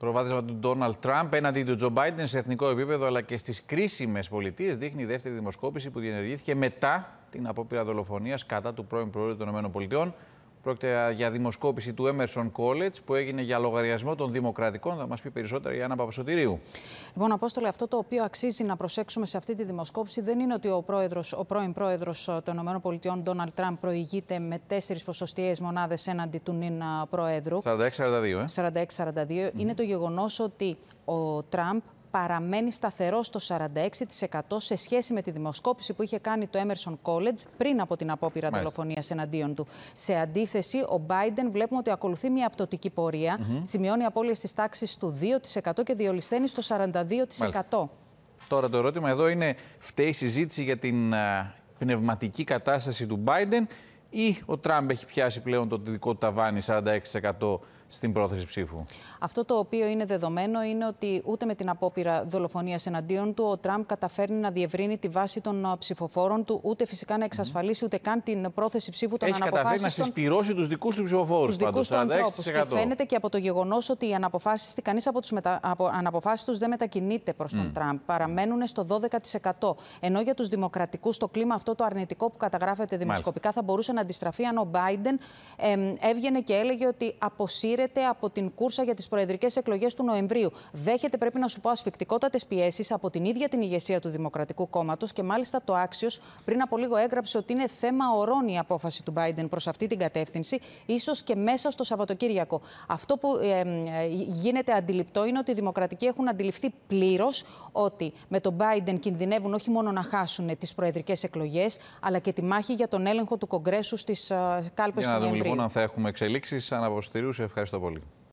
προβάδισμα του Ντόναλτ Τραμπ έναντι του Τζο Μπάιντεν σε εθνικό επίπεδο αλλά και στις κρίσιμες πολιτείες δείχνει η δεύτερη δημοσκόπηση που διενεργήθηκε μετά την απόπειρα δολοφονίας κατά του πρώην Προέδρου των ΗΠΑ, Πρόκειται για δημοσκόπηση του Emerson College που έγινε για λογαριασμό των Δημοκρατικών. Θα μας πει περισσότερα η Άννα Παπασοτηρίου. Λοιπόν, Απόστολε, αυτό το οποίο αξίζει να προσέξουμε σε αυτή τη δημοσκόπηση δεν είναι ότι ο, πρόεδρος, ο πρώην πρόεδρος ε, των ΗΠΑ, Ντόναλτ Τραμπ, προηγείται με τέσσερις ποσοστιαίες μονάδες έναντι του νυν προέδρου. 46-42. Ε? 46 ε. Είναι το γεγονός ότι ο Τραμπ παραμένει σταθερό στο 46% σε σχέση με τη δημοσκόπηση που είχε κάνει το Emerson College πριν από την απόπειρα δολοφονίας εναντίον του. Σε αντίθεση, ο Biden βλέπουμε ότι ακολουθεί μια πτωτική πορεία. Σημειώνει απώλειες της τάξης του 2% και διολυσθένει στο 42%. Τώρα το ερώτημα εδώ είναι φταίει η συζήτηση για την πνευματική κατάσταση του Biden ή ο Τραμπ έχει πιάσει πλέον το δικό του ταβάνι 46% στην πρόθεση ψήφου. Αυτό το οποίο είναι δεδομένο είναι ότι ούτε με την απόπειρα δολοφονίας εναντίον του ο Τραμπ καταφέρνει να διευρύνει τη βάση των ε, ψηφοφόρων του, ούτε φυσικά να εξασφαλίσει ούτε καν την πρόθεση ψήφου των Έχει καταφέρει να συσπυρώσει τους δικούς του ψηφοφόρους πάντω. Και φαίνεται και από το γεγονός ότι οι αναποφάσει κανείς από τους μετα... του δεν μετακινείται προς τον mm. Τραμπ. Παραμένουν στο 12%. Ενώ για τους δημοκρατικούς το κλίμα αυτό το αρνητικό που καταγράφεται δημοσκοπικά θα μπορούσε να αντιστραφεί αν ο Biden έβγαινε και έλεγε ότι αποσύρει από την κούρσα για τις προεδρικές εκλογές του Νοεμβρίου. Δέχεται, πρέπει να σου πω, ασφικτικότατε πιέσεις από την ίδια την ηγεσία του Δημοκρατικού Κόμματος και μάλιστα το Άξιος πριν από λίγο έγραψε ότι είναι θέμα ορών η απόφαση του Biden προς αυτή την κατεύθυνση, ίσως και μέσα στο Σαββατοκύριακο. Αυτό που ε, ε, γίνεται αντιληπτό είναι ότι οι Δημοκρατικοί έχουν αντιληφθεί πλήρως ότι με τον Biden κινδυνεύουν όχι μόνο να χάσουν τις προεδρικές εκλογές, αλλά και τη μάχη για τον έλεγχο του Κογκρέσου στις ε, κάλπες του λοιπόν, Νοεμβρίου. Λοιπόν, αν θα έχουμε εξελίξεις, σαν Ευχαριστώ. Ευχαριστώ πολύ.